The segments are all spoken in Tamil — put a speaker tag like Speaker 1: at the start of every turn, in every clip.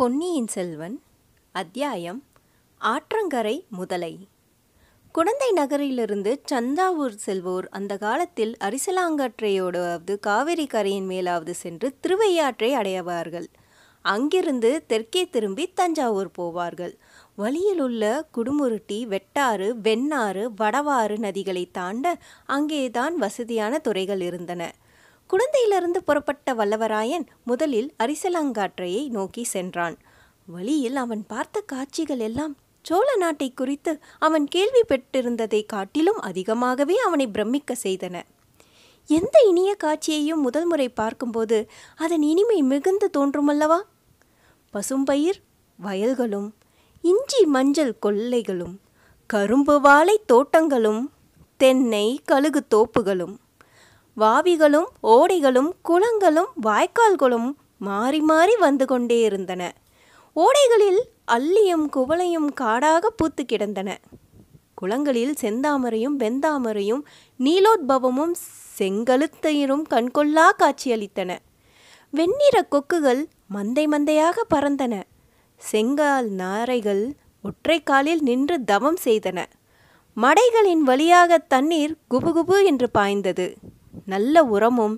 Speaker 1: பொன்னியின் செல்வன் அத்தியாயம் ஆற்றங்கரை முதலை குழந்தை நகரிலிருந்து சந்தாவூர் செல்வோர் அந்த காலத்தில் அரிசலாங்காற்றையோடாவது காவிரி கரையின் மேலாவது சென்று திருவையாற்றை அடையவார்கள் அங்கிருந்து தெற்கே திரும்பி தஞ்சாவூர் போவார்கள் வழியில் உள்ள குடுமுருட்டி வெட்டாறு வெண்ணாறு வடவாறு நதிகளை தாண்ட அங்கேதான் வசதியான துறைகள் இருந்தன குழந்தையிலிருந்து புறப்பட்ட வல்லவராயன் முதலில் அரிசலாங்காற்றையை நோக்கி சென்றான் வழியில் அவன் பார்த்த காட்சிகள் எல்லாம் சோழ நாட்டை குறித்து அவன் கேள்விப்பட்டிருந்ததை காட்டிலும் அதிகமாகவே அவனை பிரமிக்க செய்தன எந்த இனிய காட்சியையும் முதல் முறை பார்க்கும்போது அதன் இனிமை மிகுந்து தோன்றுமல்லவா பசும்பயிர் வயல்களும் இஞ்சி மஞ்சள் கொள்ளைகளும் கரும்பு வாழை தோட்டங்களும் தென்னை கழுகு தோப்புகளும் வாவிகளும் ஓடைகளும் குளங்களும் வாய்க்கால்களும் மாறி மாறி வந்து கொண்டே இருந்தன ஓடைகளில் அள்ளியும் குவளையும் காடாக பூத்து கிடந்தன குளங்களில் செந்தாமரையும் வெந்தாமரையும் நீலோத்பவமும் செங்கழுத்தயிரும் கண்கொள்ளா காட்சியளித்தன வெண்ணிற கொக்குகள் மந்தை மந்தையாக பறந்தன செங்கால் நாரைகள் ஒற்றைக்காலில் நின்று தவம் செய்தன மடைகளின் வழியாக தண்ணீர் குபுகுபு என்று பாய்ந்தது நல்ல உரமும்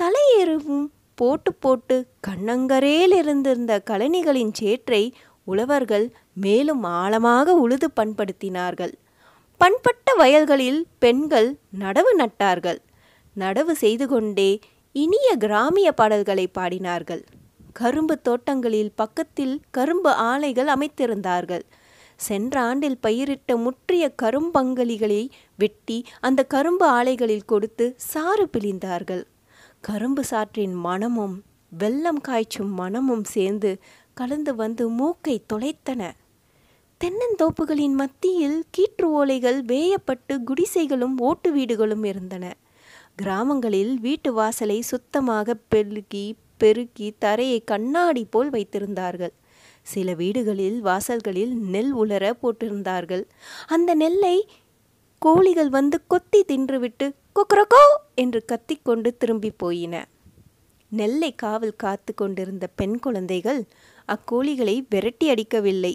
Speaker 1: தலையெருவும் போட்டு போட்டு கண்ணங்கரையில் இருந்திருந்த கழனிகளின் சேற்றை உழவர்கள் மேலும் ஆழமாக உழுது பண்படுத்தினார்கள் பண்பட்ட வயல்களில் பெண்கள் நடவு நட்டார்கள் நடவு செய்து கொண்டே இனிய கிராமிய பாடல்களை பாடினார்கள் கரும்பு தோட்டங்களில் பக்கத்தில் கரும்பு ஆலைகள் அமைத்திருந்தார்கள் சென்ற ஆண்டில் பயிரிட்ட முற்றிய கரும்பங்களிகளை வெட்டி அந்த கரும்பு ஆலைகளில் கொடுத்து சாறு பிழிந்தார்கள் கரும்பு சாற்றின் மனமும் வெள்ளம் காய்ச்சும் மனமும் சேர்ந்து கலந்து வந்து மூக்கை தொலைத்தன தென்னந்தோப்புகளின் மத்தியில் கீற்று ஓலைகள் வேயப்பட்டு குடிசைகளும் ஓட்டு வீடுகளும் இருந்தன கிராமங்களில் வீட்டு வாசலை சுத்தமாக பெருக்கி பெருக்கி தரையை கண்ணாடி போல் வைத்திருந்தார்கள் சில வீடுகளில் வாசல்களில் நெல் உலர போட்டிருந்தார்கள் அந்த நெல்லை கோழிகள் வந்து கொத்தி தின்றுவிட்டு கொக்கரக்கோ என்று கத்திக்கொண்டு திரும்பி போயின நெல்லை காவல் காத்து கொண்டிருந்த பெண் குழந்தைகள் அக்கோழிகளை விரட்டி அடிக்கவில்லை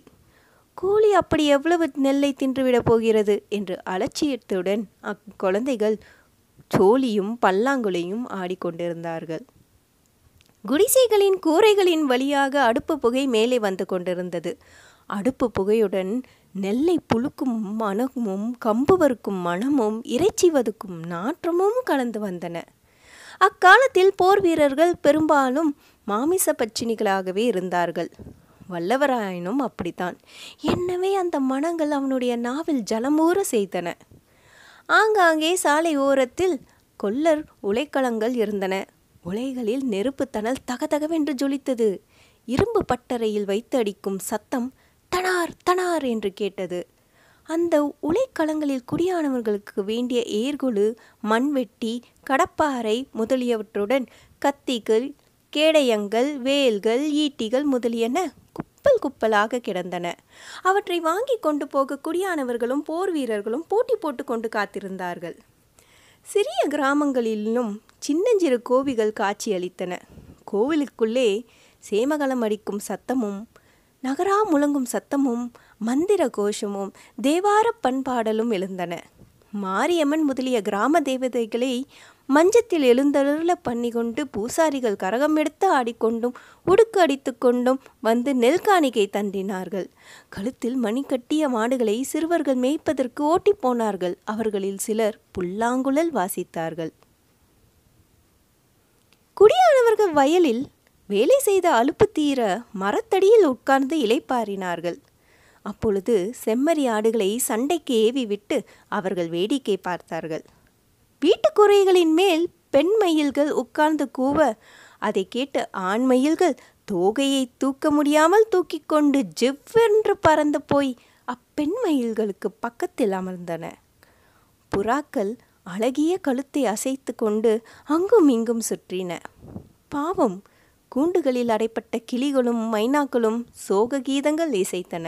Speaker 1: கோழி அப்படி எவ்வளவு நெல்லை தின்றுவிடப் போகிறது என்று அலட்சியத்துடன் அக்குழந்தைகள் சோழியும் பல்லாங்குழியும் ஆடிக்கொண்டிருந்தார்கள் குடிசைகளின் கூரைகளின் வழியாக அடுப்பு புகை மேலே வந்து கொண்டிருந்தது அடுப்பு புகையுடன் நெல்லை புழுக்கும் மனமும் கம்பு வறுக்கும் மனமும் இறைச்சி வதுக்கும் நாற்றமும் கலந்து வந்தன அக்காலத்தில் போர் வீரர்கள் பெரும்பாலும் மாமிச பச்சினிகளாகவே இருந்தார்கள் வல்லவராயனும் அப்படித்தான் என்னவே அந்த மனங்கள் அவனுடைய நாவில் ஜலமூற செய்தன ஆங்காங்கே சாலை ஓரத்தில் கொல்லர் உலைக்களங்கள் இருந்தன உலைகளில் நெருப்பு தகதகவென்று ஜொலித்தது இரும்பு பட்டறையில் வைத்து அடிக்கும் சத்தம் தனார் தனார் என்று கேட்டது அந்த உலைக்களங்களில் குடியானவர்களுக்கு வேண்டிய ஏர்கொழு மண்வெட்டி கடப்பாறை முதலியவற்றுடன் கத்திகள் கேடயங்கள் வேல்கள் ஈட்டிகள் முதலியன குப்பல் குப்பலாக கிடந்தன அவற்றை வாங்கி கொண்டு போக குடியானவர்களும் போர் வீரர்களும் போட்டி போட்டு கொண்டு காத்திருந்தார்கள் சிறிய கிராமங்களிலும் சின்னஞ்சிறு கோவிகள் காட்சியளித்தன கோவிலுக்குள்ளே சேமகலம் அடிக்கும் சத்தமும் நகரா முழங்கும் சத்தமும் மந்திர கோஷமும் தேவார பண்பாடலும் எழுந்தன மாரியம்மன் முதலிய கிராம தேவதைகளை மஞ்சத்தில் எழுந்தருள பண்ணி கொண்டு பூசாரிகள் கரகம் எடுத்து ஆடிக்கொண்டும் உடுக்கு அடித்து கொண்டும் வந்து நெல் காணிக்கை தண்டினார்கள் கழுத்தில் மணி கட்டிய மாடுகளை சிறுவர்கள் மேய்ப்பதற்கு ஓட்டி போனார்கள் அவர்களில் சிலர் புல்லாங்குழல் வாசித்தார்கள் குடியானவர்கள் வயலில் வேலை செய்த அலுப்பு தீர மரத்தடியில் உட்கார்ந்து இலைப்பாரினார்கள் அப்பொழுது செம்மறி ஆடுகளை சண்டைக்கு ஏவி விட்டு அவர்கள் வேடிக்கை பார்த்தார்கள் வீட்டு குறைகளின் மேல் பெண் மயில்கள் உட்கார்ந்து கூவ அதை கேட்டு ஆண் மயில்கள் தோகையை தூக்க முடியாமல் தூக்கி கொண்டு ஜிவ்வென்று பறந்து போய் அப்பெண் மயில்களுக்கு பக்கத்தில் அமர்ந்தன புறாக்கள் அழகிய கழுத்தை அசைத்து கொண்டு அங்கும் இங்கும் சுற்றின பாவம் கூண்டுகளில் அடைப்பட்ட கிளிகளும் மைனாக்களும் சோக கீதங்கள் இசைத்தன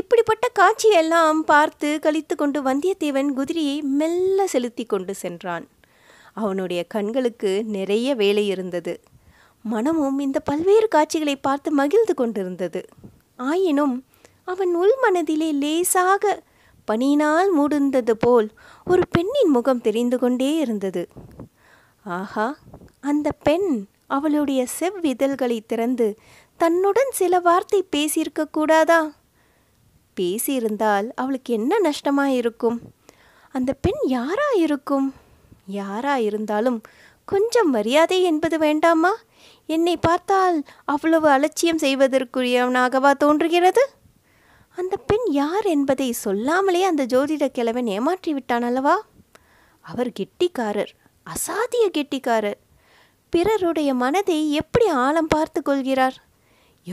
Speaker 1: இப்படிப்பட்ட காட்சியெல்லாம் பார்த்து கழித்து கொண்டு வந்தியத்தேவன் குதிரையை மெல்ல செலுத்தி கொண்டு சென்றான் அவனுடைய கண்களுக்கு நிறைய வேலை இருந்தது மனமும் இந்த பல்வேறு காட்சிகளை பார்த்து மகிழ்ந்து கொண்டிருந்தது ஆயினும் அவன் உள் மனதிலே லேசாக பனியினால் மூடுந்தது போல் ஒரு பெண்ணின் முகம் தெரிந்து கொண்டே இருந்தது ஆஹா அந்த பெண் அவளுடைய செவ்விதழ்களை திறந்து தன்னுடன் சில வார்த்தை பேசியிருக்க கூடாதா பேசியிருந்தால் அவளுக்கு என்ன நஷ்டமாயிருக்கும் இருக்கும் அந்த பெண் யாரா இருக்கும் யாரா இருந்தாலும் கொஞ்சம் மரியாதை என்பது வேண்டாமா என்னை பார்த்தால் அவ்வளவு அலட்சியம் செய்வதற்குரியவனாகவா தோன்றுகிறது அந்த பெண் யார் என்பதை சொல்லாமலே அந்த ஜோதிட கிழவன் ஏமாற்றி விட்டான் அல்லவா அவர் கெட்டிக்காரர் அசாதிய கெட்டிக்காரர் பிறருடைய மனதை எப்படி ஆழம் பார்த்து கொள்கிறார்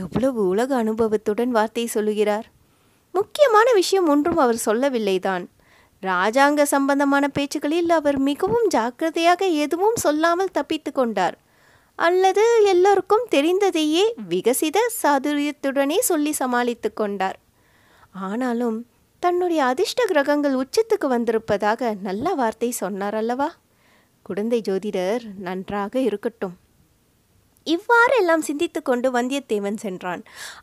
Speaker 1: எவ்வளவு உலக அனுபவத்துடன் வார்த்தை சொல்லுகிறார் முக்கியமான விஷயம் ஒன்றும் அவர் சொல்லவில்லைதான் ராஜாங்க சம்பந்தமான பேச்சுக்களில் அவர் மிகவும் ஜாக்கிரதையாக எதுவும் சொல்லாமல் தப்பித்து கொண்டார் அல்லது எல்லோருக்கும் தெரிந்ததையே விகசித சாதுரியத்துடனே சொல்லி சமாளித்து கொண்டார் ஆனாலும் தன்னுடைய அதிர்ஷ்ட கிரகங்கள் உச்சத்துக்கு வந்திருப்பதாக நல்ல வார்த்தை சொன்னார் அல்லவா குழந்தை ஜோதிடர் நன்றாக இருக்கட்டும் இவ்வாறு எல்லாம் சிந்தித்து கொண்டு வந்தியத்தேவன் சென்றான்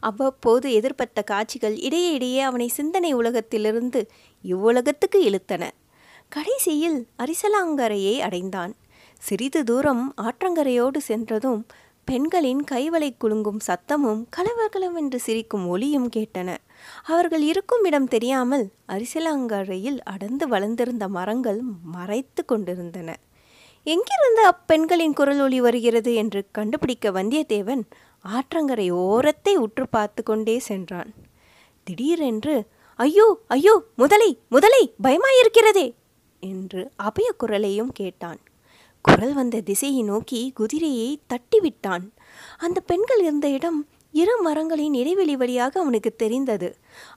Speaker 1: அவ்வப்போது எதிர்பட்ட காட்சிகள் இடையே இடையே அவனை சிந்தனை உலகத்திலிருந்து இவ்வுலகத்துக்கு இழுத்தன கடைசியில் அரிசலாங்கரையை அடைந்தான் சிறிது தூரம் ஆற்றங்கரையோடு சென்றதும் பெண்களின் கைவலை குலுங்கும் சத்தமும் கலவர்களவென்று சிரிக்கும் ஒலியும் கேட்டன அவர்கள் இருக்கும் இடம் தெரியாமல் அரிசலாங்கரையில் அடர்ந்து வளர்ந்திருந்த மரங்கள் மறைத்து கொண்டிருந்தன எங்கிருந்து அப்பெண்களின் குரல் ஒளி வருகிறது என்று கண்டுபிடிக்க வந்தியத்தேவன் ஆற்றங்கரை ஓரத்தை உற்று பார்த்து கொண்டே சென்றான் திடீரென்று ஐயோ ஐயோ முதலை முதலை பயமாயிருக்கிறதே என்று அபய குரலையும் கேட்டான் குரல் வந்த திசையை நோக்கி குதிரையை தட்டிவிட்டான் அந்த பெண்கள் இருந்த இடம் இரு மரங்களின் இடைவெளி வழியாக அவனுக்கு தெரிந்தது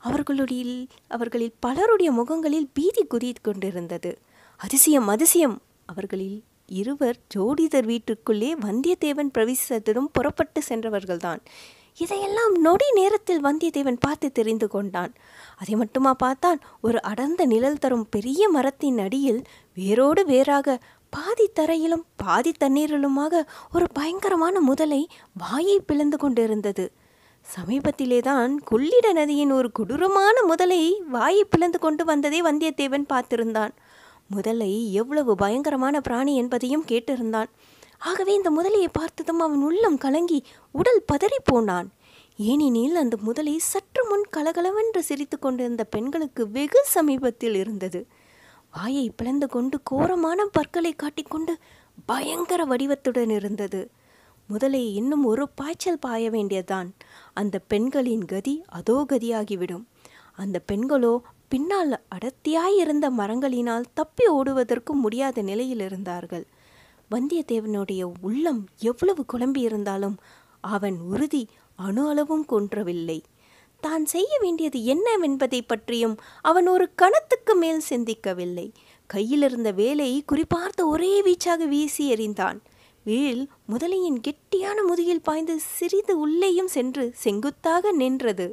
Speaker 1: அவர்களுடைய அவர்களில் பலருடைய முகங்களில் பீதி குதி கொண்டிருந்தது அதிசயம் அதிசயம் அவர்களில் இருவர் ஜோடிதர் வீட்டுக்குள்ளே வந்தியத்தேவன் பிரவேசித்ததும் புறப்பட்டு சென்றவர்கள்தான் இதையெல்லாம் நொடி நேரத்தில் வந்தியத்தேவன் பார்த்து தெரிந்து கொண்டான் அதை மட்டுமா பார்த்தான் ஒரு அடர்ந்த நிழல் தரும் பெரிய மரத்தின் அடியில் வேரோடு வேறாக பாதி தரையிலும் பாதி தண்ணீரிலுமாக ஒரு பயங்கரமான முதலை வாயை பிளந்து கொண்டிருந்தது சமீபத்திலே தான் கொள்ளிட நதியின் ஒரு கொடூரமான முதலை வாயை பிளந்து கொண்டு வந்ததை வந்தியத்தேவன் பார்த்திருந்தான் முதலை எவ்வளவு பயங்கரமான பிராணி என்பதையும் கேட்டிருந்தான் ஆகவே இந்த முதலையை பார்த்ததும் அவன் உள்ளம் கலங்கி உடல் பதறி போனான் ஏனெனில் அந்த முதலை சற்று முன் கலகலவென்று சிரித்து கொண்டிருந்த பெண்களுக்கு வெகு சமீபத்தில் இருந்தது வாயை பிளந்து கொண்டு கோரமான பற்களை காட்டிக்கொண்டு பயங்கர வடிவத்துடன் இருந்தது முதலை இன்னும் ஒரு பாய்ச்சல் பாய வேண்டியதான் அந்த பெண்களின் கதி அதோ கதியாகிவிடும் அந்த பெண்களோ பின்னால் அடர்த்தியாய் இருந்த மரங்களினால் தப்பி ஓடுவதற்கு முடியாத நிலையில் இருந்தார்கள் வந்தியத்தேவனுடைய உள்ளம் எவ்வளவு குழம்பி இருந்தாலும் அவன் உறுதி அணு அளவும் கொன்றவில்லை தான் செய்ய வேண்டியது என்னவென்பதை பற்றியும் அவன் ஒரு கணத்துக்கு மேல் சிந்திக்கவில்லை கையிலிருந்த வேலை குறிப்பார்த்து ஒரே வீச்சாக வீசி எறிந்தான் வீழ் முதலையின் கெட்டியான முதுகில் பாய்ந்து சிறிது உள்ளேயும் சென்று செங்குத்தாக நின்றது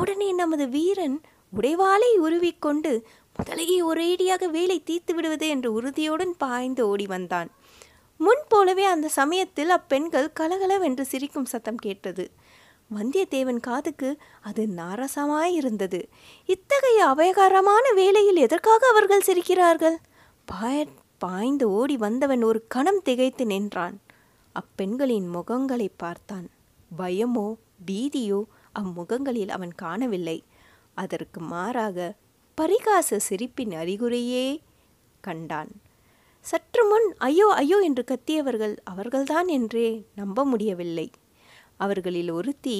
Speaker 1: உடனே நமது வீரன் உடைவாளை உருவிக்கொண்டு முதலையை ஒரேடியாக வேலை தீர்த்து விடுவது என்ற உறுதியுடன் பாய்ந்து ஓடி வந்தான் முன் போலவே அந்த சமயத்தில் அப்பெண்கள் கலகலவென்று சிரிக்கும் சத்தம் கேட்டது வந்தியத்தேவன் காதுக்கு அது நாரசமாய் இருந்தது இத்தகைய அபயகாரமான வேலையில் எதற்காக அவர்கள் சிரிக்கிறார்கள் பாய பாய்ந்து ஓடி வந்தவன் ஒரு கணம் திகைத்து நின்றான் அப்பெண்களின் முகங்களை பார்த்தான் பயமோ பீதியோ அம்முகங்களில் அவன் காணவில்லை அதற்கு மாறாக பரிகாச சிரிப்பின் அறிகுறியே கண்டான் சற்று முன் ஐயோ ஐயோ என்று கத்தியவர்கள் அவர்கள்தான் என்றே நம்ப முடியவில்லை அவர்களில் ஒருத்தி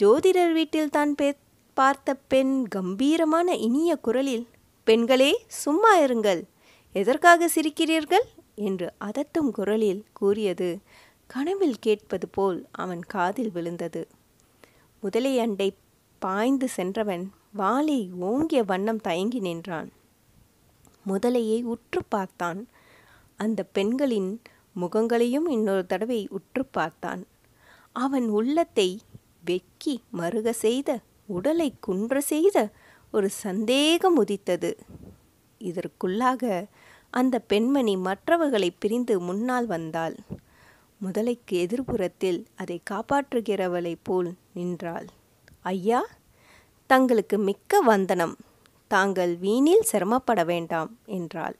Speaker 1: ஜோதிடர் வீட்டில் தான் பே பார்த்த பெண் கம்பீரமான இனிய குரலில் பெண்களே சும்மா இருங்கள் எதற்காக சிரிக்கிறீர்கள் என்று அதட்டும் குரலில் கூறியது கனவில் கேட்பது போல் அவன் காதில் விழுந்தது முதலையண்டை பாய்ந்து சென்றவன் வாளை ஓங்கிய வண்ணம் தயங்கி நின்றான் முதலையை உற்று பார்த்தான் அந்த பெண்களின் முகங்களையும் இன்னொரு தடவை உற்று பார்த்தான் அவன் உள்ளத்தை வெக்கி மருக செய்த உடலை குன்ற செய்த ஒரு சந்தேகம் உதித்தது இதற்குள்ளாக அந்த பெண்மணி மற்றவர்களை பிரிந்து முன்னால் வந்தாள் முதலைக்கு எதிர்புறத்தில் அதை காப்பாற்றுகிறவளைப் போல் நின்றாள் ஐயா தங்களுக்கு மிக்க வந்தனம் தாங்கள் வீணில் சிரமப்பட வேண்டாம் என்றாள்